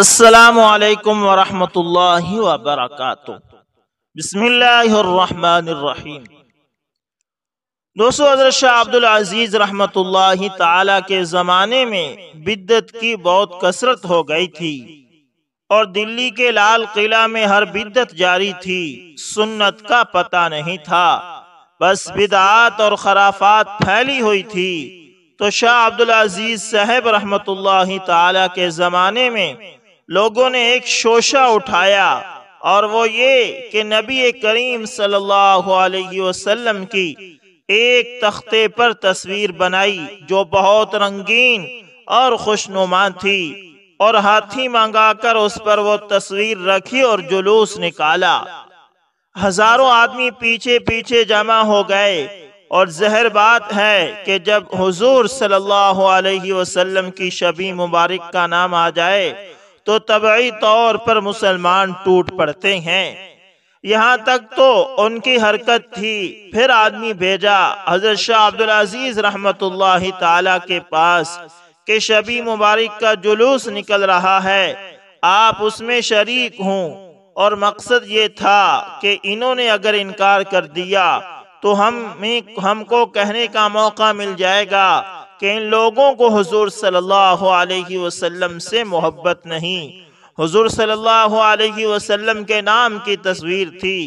असलकम वरहमतुल्लाह वबरकत बसमीम दोस्तों हजरत शाह अब्दुल अजीज़ रहमतुल्लाह ताला के ज़माने में बिद्दत की बहुत कसरत हो गई थी और दिल्ली के लाल किला में हर बिद्दत जारी थी सुन्नत का पता नहीं था बस बिदात और खराफात फैली हुई थी तो शाह अब्दुल अजीज़ साहब रहमतुल्लाह ताला के ज़माने में लोगों ने एक शोशा उठाया और वो ये कि नबी करीम सल्लल्लाहु अलैहि वसल्लम की एक तख्ते पर तस्वीर बनाई जो बहुत रंगीन और खुशनुमा थी और हाथी मंगा कर उस पर वो तस्वीर रखी और जुलूस निकाला हजारों आदमी पीछे पीछे जमा हो गए और जहर बात है कि जब हुजूर सल्लल्लाहु अलैहि वसल्लम की शबी मुबारक का नाम आ जाए तो तबी तौर पर मुसलमान टूट पड़ते हैं यहाँ तक तो उनकी हरकत थी फिर आदमी भेजा हजरत शाह अब्दुल अजीज रहमत ताला के पास के शबी मुबारक का जुलूस निकल रहा है आप उसमें शरीक हूँ और मकसद ये था कि इन्होंने अगर इनकार कर दिया तो हम हमको कहने का मौका मिल जाएगा कि इन लोगों को हजूर सल्लल्लाहु अलैहि वसल्लम से मोहब्बत नहीं हजूर सल्लल्लाहु अलैहि वसल्लम के नाम की तस्वीर थी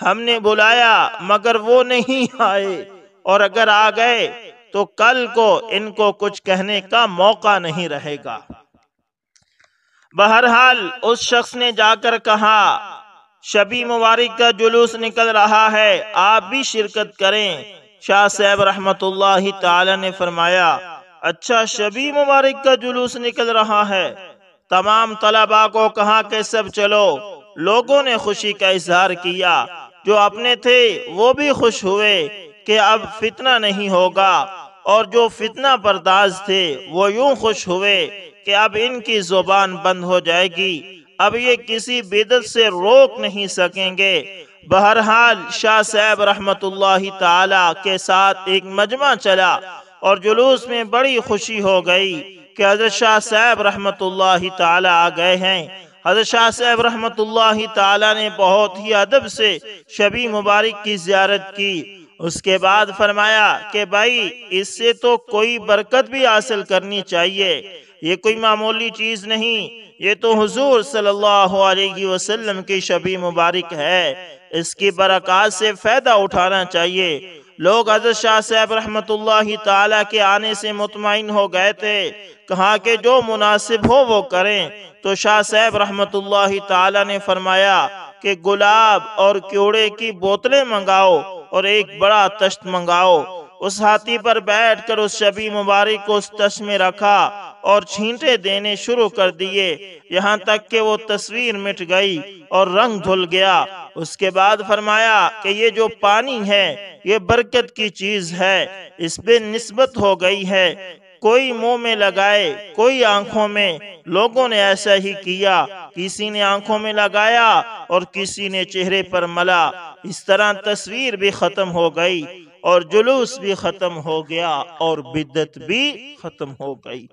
हमने बुलाया मगर वो नहीं आए और अगर आ गए तो कल को इनको कुछ कहने का मौका नहीं रहेगा बहरहाल उस शख्स ने जाकर कहा शबी मुबारक का जुलूस निकल रहा है आप भी शिरकत करें शाह साहब रहमत ने फरमाया अच्छा शबी मुबारक का जुलूस निकल रहा है तमाम तलबा को कहा के सब चलो लोगों ने खुशी का इजहार किया जो अपने थे वो भी खुश हुए कि अब फितना नहीं होगा और जो फितना बर्दाज थे वो यूं खुश हुए कि अब इनकी जुबान बंद हो जाएगी अब ये किसी बिदत से रोक नहीं सकेंगे बहरहाल शाह साहब रहमत ला के साथ एक मजमा चला और जुलूस में बड़ी खुशी हो गई कि हजरत शाह साहब रहमत ला आ गए हैं हजरत शाह साहब रहमत ला ने बहुत ही अदब से शबी मुबारक की ज्यारत की उसके बाद फरमाया कि भाई इससे तो कोई बरकत भी हासिल करनी चाहिए ये कोई मामूली चीज़ नहीं ये तो हुजूर सल्लल्लाहु अलैहि वसल्लम की शबी मुबारक है इसकी बरक़ात से फ़ायदा उठाना चाहिए लोग हजरत शाह साहब रहमत ताला के आने से मुतमिन हो गए थे कहा कि जो मुनासिब हो वो करें तो शाह साहब रहमत ताला ने फरमाया कि गुलाब और क्यूड़े की बोतलें मंगाओ और एक बड़ा तश्त मंगाओ उस हाथी पर बैठकर उस शबी मुबारक को उस तश में रखा और छींटे देने शुरू कर दिए यहाँ तक कि वो तस्वीर मिट गई और रंग धुल गया उसके बाद फरमाया कि ये जो पानी है ये बरकत की चीज है इस पे नस्बत हो गई है कोई मुंह में लगाए कोई आंखों में लोगों ने ऐसा ही किया किसी ने आंखों में लगाया और किसी ने चेहरे पर मला इस तरह तस्वीर भी खत्म हो गई और जुलूस भी खत्म हो गया और बिदत भी खत्म हो गई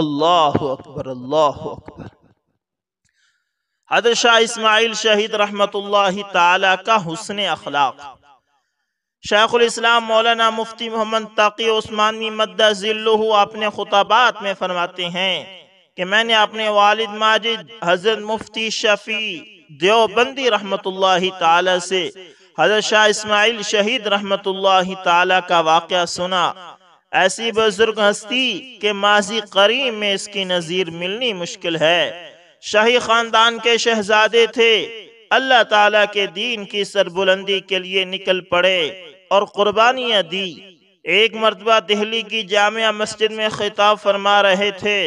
अल्लाह अकबर अल्लाह अकबर हदशाह इस्माइल शहीद रहमत का हुसन अखलाक शेखुल इस्लाम मौलाना मुफ्ती मोहम्मद ताकी उस्मानी मद्दा अपने खुताबात में फरमाते हैं कि मैंने अपने वालिद माजिद हजरत मुफ्ती शफी देवबंदी रहमत से हजरत शाह इसमाइल शहीद रहमत ताला का वाक़ सुना ऐसी बुजुर्ग हस्ती के माजी करीम में इसकी नज़ीर मिलनी मुश्किल है शाही खानदान के शहजादे थे अल्लाह ताला के दीन की सरबुलंदी के लिए निकल पड़े और कुर्बानियां दी एक मरतबा दिल्ली की जामिया मस्जिद में खिताब फरमा रहे थे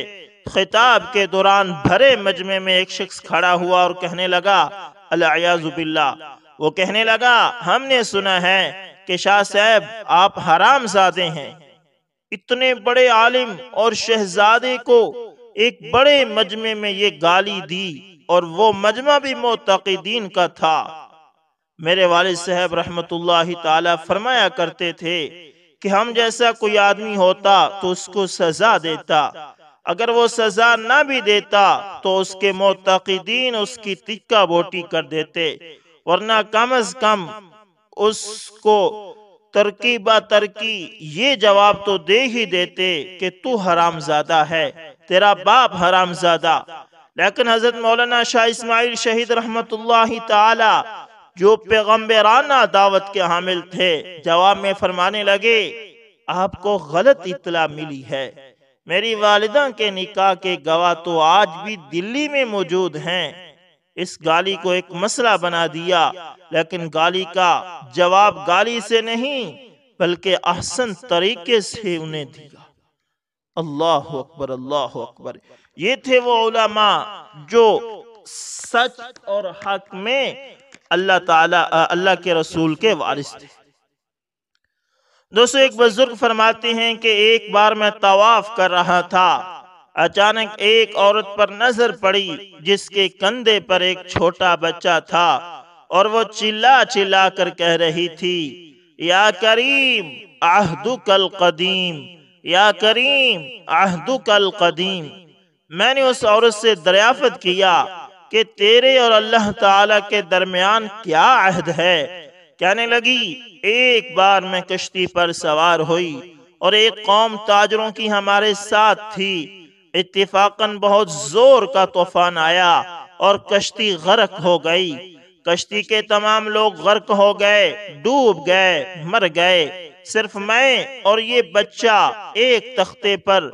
खिताब के दौरान भरे मजमे में एक शख्स खड़ा हुआ और कहने लगा अल्लाजुबिल्ला वो कहने लगा हमने सुना है कि शाह साहब आप हराम जादे हैं इतने बड़े आलिम और शहजादे को एक बड़े मजमे में ये गाली दी और वो मजमा भी मोतकदीन का था मेरे वालिद साहब रहमत ताला फरमाया करते थे कि हम जैसा कोई आदमी होता तो उसको सजा देता अगर वो सजा ना भी देता तो उसके मोतकदीन उसकी टिक्का बोटी कर देते वरना कम अज कम उसको तरकी बा तरकी ये जवाब तो दे ही देते कि तू ज्यादा है तेरा बाप हराम ज्यादा लेकिन हजरत मौलाना शाह इस्माइल शहीद रहमत ताला जो पैगम्बराना दावत के हामिल थे जवाब में फरमाने लगे आपको गलत इतला मिली है मेरी वालदा के निकाह के गवाह तो आज भी दिल्ली में मौजूद हैं इस गाली को एक मसला बना दिया लेकिन गाली का जवाब गाली से नहीं बल्कि अहसन तरीके से उन्हें दिया अल्लाह अकबर अल्लाह अकबर ये थे वो उलमा जो सच और हक में अल्लाह ताला अल्लाह के रसूल के वारिस थे दोस्तों एक बुजुर्ग फरमाते हैं कि एक बार मैं तवाफ कर रहा था अचानक एक औरत पर नजर पड़ी जिसके कंधे पर एक छोटा बच्चा था और वो चिल्ला चिल्ला कर कह रही थी या करीम आहदु कल कदीम या करीम आहदु कल कदीम मैंने उस औरत से दरियाफत किया कि तेरे और अल्लाह ताला के दरमियान क्या अहद है कहने लगी एक बार मैं कश्ती पर सवार हुई और एक कौम ताजरों की हमारे साथ थी इतफाकन बहुत जोर का तूफान आया और कश्ती गर्क हो गई कश्ती के तमाम लोग गर्क हो गए डूब गए मर गए सिर्फ मैं और ये बच्चा एक तख्ते पर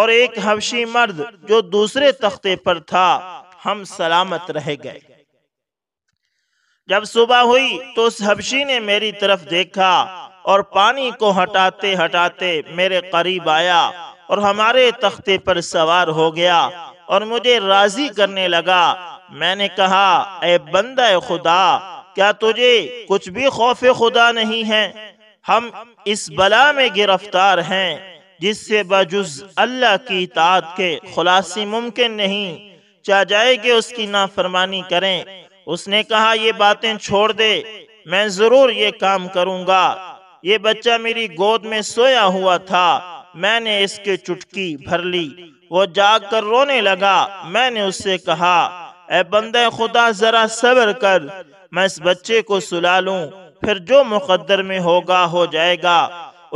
और एक हबशी मर्द जो दूसरे तख्ते पर था हम सलामत रह गए जब सुबह हुई तो उस हबशी ने मेरी तरफ देखा और पानी को हटाते हटाते मेरे करीब आया और हमारे तख्ते पर सवार हो गया और मुझे राजी करने लगा मैंने कहा ए बंदा खुदा क्या तुझे कुछ भी खौफ खुदा नहीं है हम इस बला में गिरफ्तार हैं जिससे बाजुज अल्लाह की ताद के खुलासे मुमकिन नहीं चाह जाए कि उसकी नाफरमानी करें उसने कहा ये बातें छोड़ दे मैं ज़रूर ये काम करूँगा ये बच्चा मेरी गोद में सोया हुआ था मैंने इसकी चुटकी भर ली वो जाग कर रोने लगा मैंने उससे कहा ए बंदे खुदा जरा सब्र कर मैं इस बच्चे को सुला लूं फिर जो मुकद्दर में होगा हो जाएगा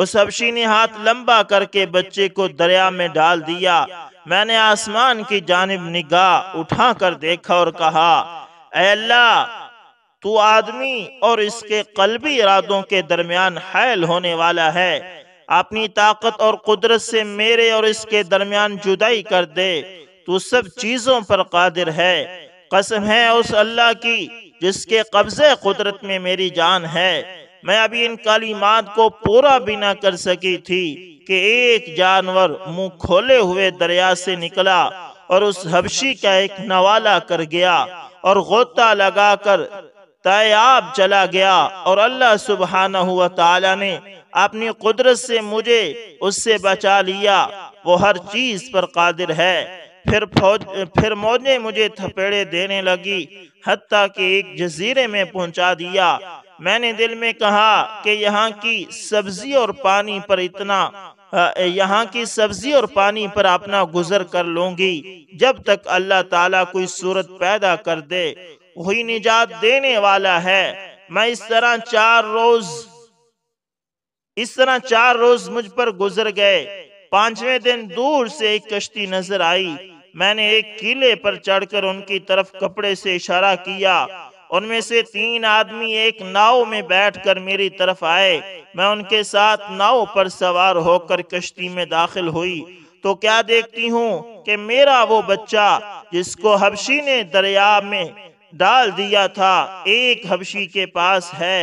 उस हबशी ने हाथ लंबा करके बच्चे को दरिया में डाल दिया मैंने आसमान की जानब निगाह उठा कर देखा और कहा अल्लाह तू आदमी और इसके कलबी इरादों के दरमियान हैल होने वाला है अपनी ताकत और कुदरत से मेरे और इसके दरमियान जुदाई कर दे तो सब चीज़ों पर कादिर है कसम है उस अल्लाह की जिसके कब्ज़े कुदरत में मेरी जान है मैं अभी इन कालीमात को पूरा भी ना कर सकी थी कि एक जानवर मुंह खोले हुए दरिया से निकला और उस हबशी का एक नवाला कर गया और गोता लगाकर तैयाब चला गया और अल्लाह सुबहाना हुआ ताला ने अपनी कुदरत से मुझे उससे बचा लिया वो हर चीज़ पर कादिर है फिर फौज फिर मौजें मुझे थपेड़े देने लगी हती कि एक जजीरे में पहुंचा दिया मैंने दिल में कहा कि यहाँ की सब्जी और पानी पर इतना यहाँ की सब्जी और पानी पर अपना गुजर कर लूंगी जब तक अल्लाह ताला कोई सूरत पैदा कर दे वही निजात देने वाला है मैं इस तरह चार रोज इस तरह चार रोज मुझ पर गुजर गए पांचवें दिन दूर से एक कश्ती नजर आई मैंने एक किले पर चढ़कर उनकी तरफ कपड़े से इशारा किया उनमें से तीन आदमी एक नाव में बैठकर मेरी तरफ आए मैं उनके साथ नाव पर सवार होकर कश्ती में दाखिल हुई तो क्या देखती हूँ कि मेरा वो बच्चा जिसको हबशी ने दरिया में डाल दिया था एक हबशी के पास है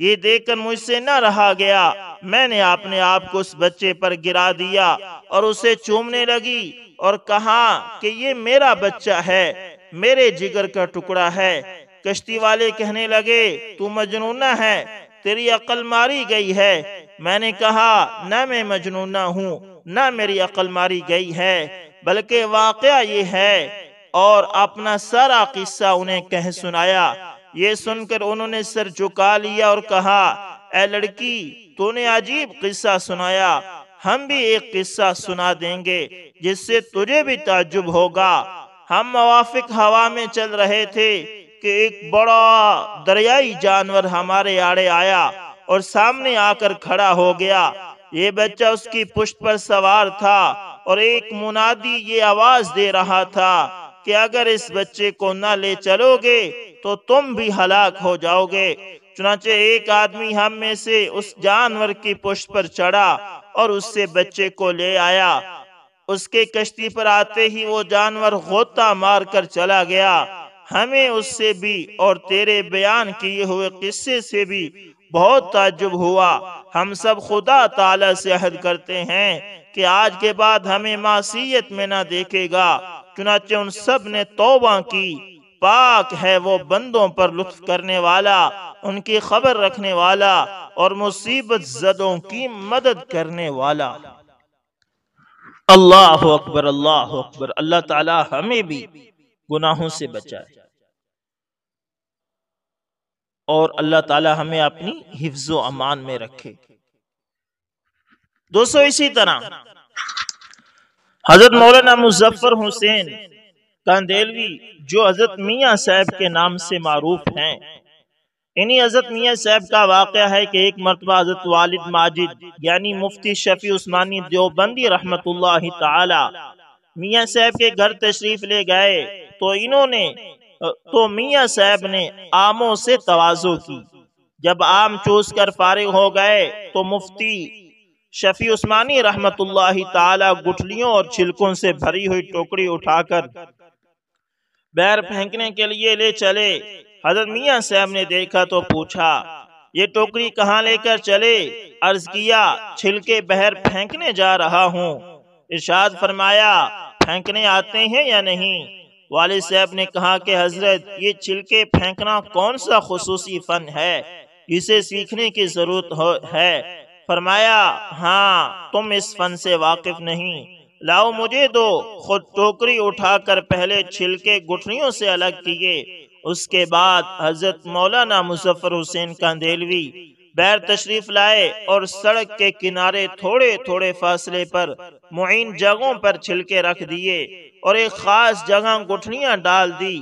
ये देखकर मुझसे न रहा गया मैंने अपने आप को उस बच्चे पर गिरा दिया और उसे चूमने लगी और कहा कि ये मेरा बच्चा है मेरे जिगर का टुकड़ा है कश्ती वाले कहने लगे तू मजनूना है तेरी अकल मारी गई है मैंने कहा न मैं मजनूना हूँ न मेरी अकल मारी गई है बल्कि वाक़ ये है और अपना सारा किस्सा उन्हें कह सुनाया ये सुनकर उन्होंने सर झुका लिया और कहा ए लड़की तूने अजीब किस्सा सुनाया हम भी एक किस्सा सुना देंगे जिससे तुझे भी ताजुब होगा हम मवाफिक हवा में चल रहे थे कि एक बड़ा दरियाई जानवर हमारे आड़े आया और सामने आकर खड़ा हो गया ये बच्चा उसकी पुष्ट पर सवार था और एक मुनादी ये आवाज दे रहा था कि अगर इस बच्चे को न ले चलोगे तो तुम भी हलाक हो जाओगे चुनाचे एक आदमी हम में से उस जानवर की पुष्ट पर चढ़ा और उससे बच्चे को ले आया उसके कश्ती पर आते ही वो जानवर गोता मार कर चला गया हमें उससे भी और तेरे बयान किए हुए किस्से से भी बहुत ताजुब हुआ हम सब खुदा ताला से अहद करते हैं कि आज के बाद हमें मासीत में ना देखेगा चुनाचे उन सब ने तोबा की पाक है वो बंदों पर लुत्फ करने वाला उनकी खबर रखने वाला और मुसीबत जदों की मदद करने वाला अल्लाह अकबर अल्लाह अकबर अल्लाह ताला हमें भी गुनाहों से बचाए और अल्लाह ताला हमें अपनी हिफ्ज अमान में रखे दोस्तों इसी तरह हजरत मौलाना मुजफ्फर हुसैन कंदेलवी जो हजरत मियाँ साहब के नाम से मरूफ हैं इन्हीं हजरत मियाँ साहब का वाक़ है कि एक मरतबा हजरत वालिद माजिद यानी मुफ्ती शफी उस्मानी देवबंदी रहमत मियाँ साहब के घर तशरीफ ले गए तो इन्होंने तो मियाँ साहब ने आमों से तोज़ो की जब आम चूस कर फारिग हो गए तो मुफ्ती शफी उस्मानी रहमत गुठलियों और छिलकों से भरी हुई टोकरी उठाकर बैर फेंकने के लिए ले चले हजरत मियाँ साहब ने देखा तो पूछा ये टोकरी कहाँ लेकर चले अर्ज किया छिलके बहर फेंकने जा रहा हूँ इर्शाद फरमाया फेंकने आते हैं या नहीं वाले साहब ने कहा कि हजरत ये छिलके फेंकना कौन सा खसूसी फन है इसे सीखने की जरूरत है फरमाया हाँ तुम इस फन से वाकिफ नहीं लाओ मुझे दो खुद टोकरी उठाकर पहले छिलके गुठनियों से अलग किए उसके बाद हजरत मौलाना मुजफ्फर हुसैन कांदेलवी बैर तशरीफ लाए और सड़क के किनारे थोड़े थोड़े फासले पर मुइन जगहों पर छिलके रख दिए और एक खास जगह गुठनिया डाल दी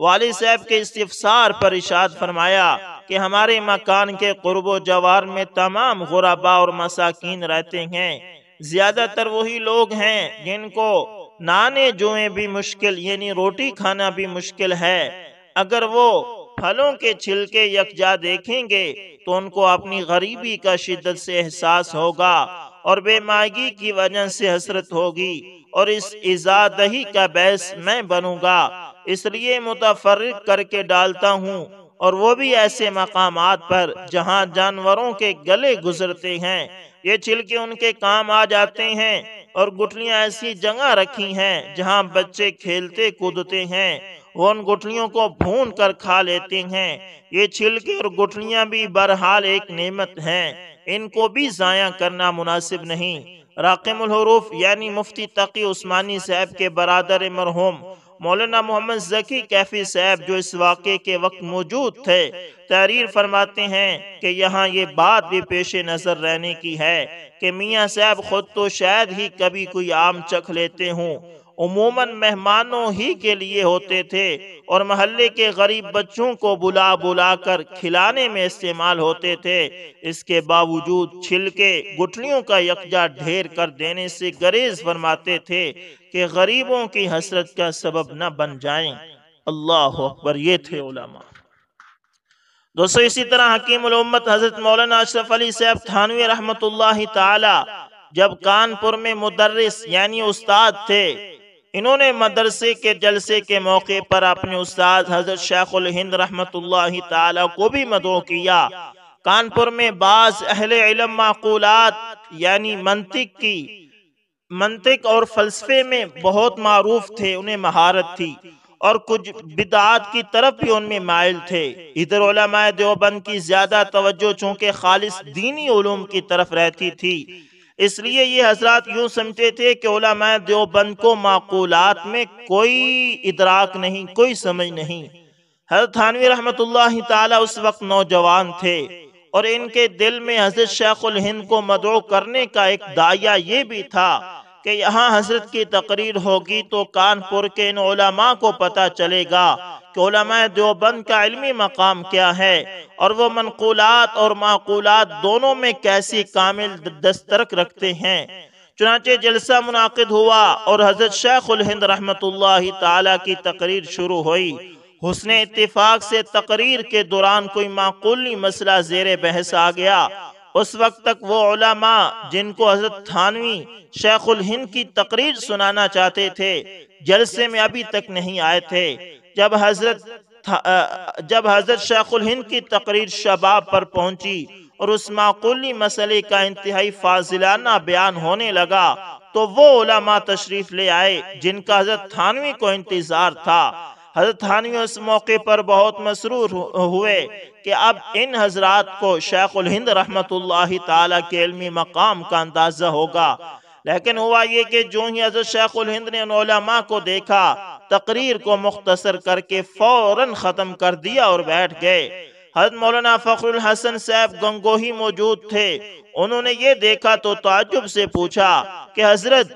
वाली साहब के इस्तफसार पर इशाद फरमाया कि हमारे मकान के कुर्बो जवार में तमाम गुराबा और मसाकिन रहते हैं ज्यादातर वही लोग हैं जिनको नाने जोए भी मुश्किल यानी रोटी खाना भी मुश्किल है अगर वो फलों के छिलके यकजा देखेंगे तो उनको अपनी गरीबी का शिद्दत से एहसास होगा और बेमागी की वजह से हसरत होगी और इस इजादही का बहस मैं बनूंगा इसलिए मुतफर करके डालता हूँ और वो भी ऐसे मकाम पर जहाँ जानवरों के गले गुजरते हैं ये छिलके उनके काम आ जाते हैं और गुठलियाँ ऐसी जगह रखी हैं जहाँ बच्चे खेलते कूदते हैं वो उन गुठलियों को भून कर खा लेते हैं ये छिलके और गुठलियाँ भी बहरहाल एक नेमत हैं इनको भी ज़ाया करना मुनासिब नहीं राकमहरूफ यानी मुफ्ती तकी उस्मानी साहब के बरदर मरहूम मौलाना मोहम्मद जकी कैफी साहब जो इस वाक़े के वक्त मौजूद थे तहरीर फरमाते हैं कि यहाँ ये बात भी पेश नज़र रहने की है कि मियाँ साहब ख़ुद तो शायद ही कभी कोई आम चख लेते हों उमूमन मेहमानों ही के लिए होते थे और महल्ले के गरीब बच्चों को बुला बुला कर खिलाने में इस्तेमाल होते थे इसके बावजूद छिलके गुठलियों का यकजा ढेर कर देने से गरेज फरमाते थे कि गरीबों की हसरत का सबब न बन जाएं। अल्लाह अकबर ये थे उलमा दोस्तों इसी तरह हकीम उम्मत हजरत मौलाना अशरफ अली साहब थानवी रहमत जब कानपुर में मुदर्रिस यानी उस्ताद थे इन्होंने मदरसे के जलसे के मौके पर अपने उस्ताद हजरत शेखुल हिंद रहमत ताला को भी मदो किया कानपुर में बाज अहले इलम माकूलात यानी मंतिक की मंतिक और फलसफे में बहुत मारूफ थे उन्हें महारत थी और कुछ बिदात की तरफ भी उनमें मायल थे इधर उलमाए देवबंद की ज्यादा तवज्जो चूंकि खालिस दीनी उलूम की तरफ रहती थी इसलिए ये हजरत यूँ समझते थे कि ओलामा देवबंद को माकूलात में कोई इदराक नहीं कोई समझ नहीं हजरत थानवी रहमतुल्लाह ताला उस वक्त नौजवान थे और इनके दिल में हजरत शेखुल हिंद को मदो करने का एक दाया ये भी था कि यहाँ हजरत की तकरीर होगी तो कानपुर के इन ओलमा को पता चलेगा कि देवबंद का इलमी मकाम क्या है और वो मनकूलात और माकूलात दोनों में कैसी कामिल दस्तरक रखते हैं चुनाचे जलसा मुनद हुआ और हजरत शेखुल हिंद रहमत ताला की तकरीर शुरू हुई हुसन इतफाक से तकरीर के दौरान कोई माकूली मसला जेर बहस आ गया उस वक्त तक वो ओलामा जिनको हजरत थानवी शेखुल हिंद की तकरीर सुनाना चाहते थे जलसे में अभी तक नहीं आए थे जब हजरत जब हजरत शेखुल हिंद की तकरीर शबाब पर पहुंची और उस माकूली मसले का इंतहाई फाजिलाना बयान होने लगा तो वो ओलामा तशरीफ ले आए जिनका हजरत थानवी को इंतजार था हजरत थानवी उस मौके पर बहुत मसरूर हुए कि अब इन हजरात को शेखुल हिंद रहमत ताला के इल्मी मकाम का अंदाज़ा होगा लेकिन हुआ ये कि जो ही हजरत शेखुल हिंद ने उन को देखा तकरीर को मुख्तसर करके फौरन ख़त्म कर दिया और बैठ गए हजरत मौलाना फ़खरुल हसन साहब गंगोही मौजूद थे उन्होंने ये देखा तो ताजुब से पूछा कि हजरत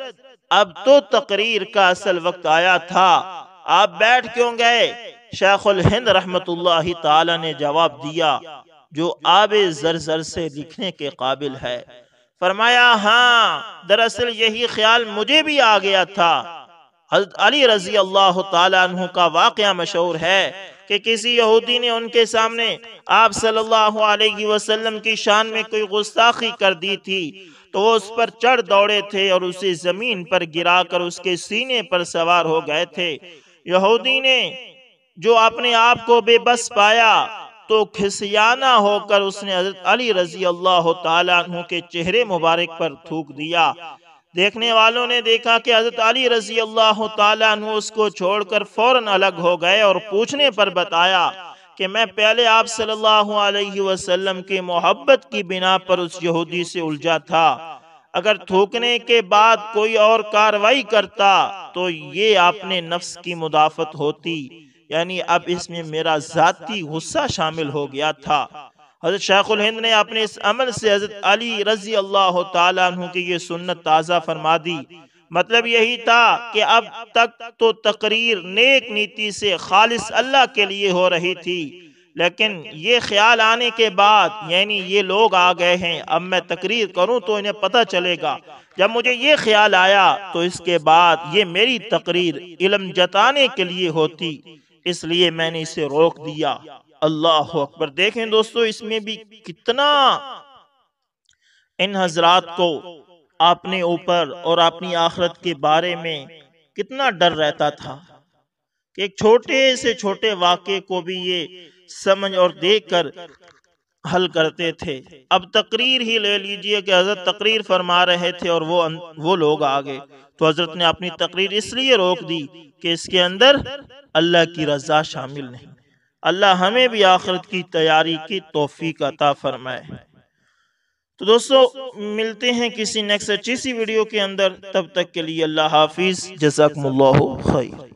अब तो तकरीर का असल वक्त आया था आप बैठ क्यों गए शेखुल हिंद रहमतुल्लाह ताला ने जवाब दिया जो आब जर जर से लिखने के काबिल है फरमाया हाँ दरअसल यही ख्याल मुझे भी आ गया था अली रजी अल्लाह तु का वाक़ मशहूर है कि किसी यहूदी ने उनके सामने आप सल्लल्लाहु अलैहि वसल्लम की शान में कोई गुस्ताखी कर दी थी तो वो उस पर चढ़ दौड़े थे और उसे ज़मीन पर गिराकर उसके सीने पर सवार हो गए थे यहूदी ने जो अपने आप को बेबस पाया तो खिसियाना होकर उसने अली रजी अल्लाह तु के चेहरे मुबारक पर थूक दिया देखने वालों ने देखा कि हज़रत अली रजी अल्लाह तु उसको छोड़कर फौरन अलग हो गए और पूछने पर बताया कि मैं पहले आप सल्लल्लाहु अलैहि वसल्लम की मोहब्बत की बिना पर उस यहूदी से उलझा था अगर थूकने के बाद कोई और कार्रवाई करता तो ये आपने नफ्स की मुदाफत होती यानी अब इसमें मेरा जाति गुस्सा शामिल हो गया था हज़रत शाहुल हिंद ने अपने इस अमल से हज़रत अली रजी अल्लाह तु की ये सुन्नत ताज़ा फरमा दी मतलब यही था कि अब तक तो तकरीर नेक नीति से खालिस अल्लाह के लिए हो रही थी लेकिन ये ख्याल आने के बाद यानी ये लोग आ गए हैं अब मैं तकरीर करूं तो इन्हें पता चलेगा जब मुझे ये ख्याल आया तो इसके बाद ये मेरी तकरीर इलम जताने के लिए होती इसलिए मैंने इसे रोक दिया अल्लाह अकबर देखें दोस्तों इसमें भी कितना इन हजरात को अपने ऊपर और अपनी आखरत के बारे में कितना डर रहता था कि एक छोटे से छोटे वाक्य को भी ये समझ और देख कर हल करते थे अब तकरीर ही ले लीजिए कि हजरत तकरीर फरमा रहे थे और वो अं, वो लोग आ गए तो हजरत ने अपनी तकरीर इसलिए रोक दी कि इसके अंदर अल्लाह की रजा शामिल नहीं अल्लाह हमें भी आखिरत की तैयारी की तोहफी का ता फरमाए तो दोस्तों मिलते हैं किसी नेक्स्ट अच्छी सी वीडियो के अंदर तब तक के लिए अल्लाह हाफिज़ जजाकम्ला खैर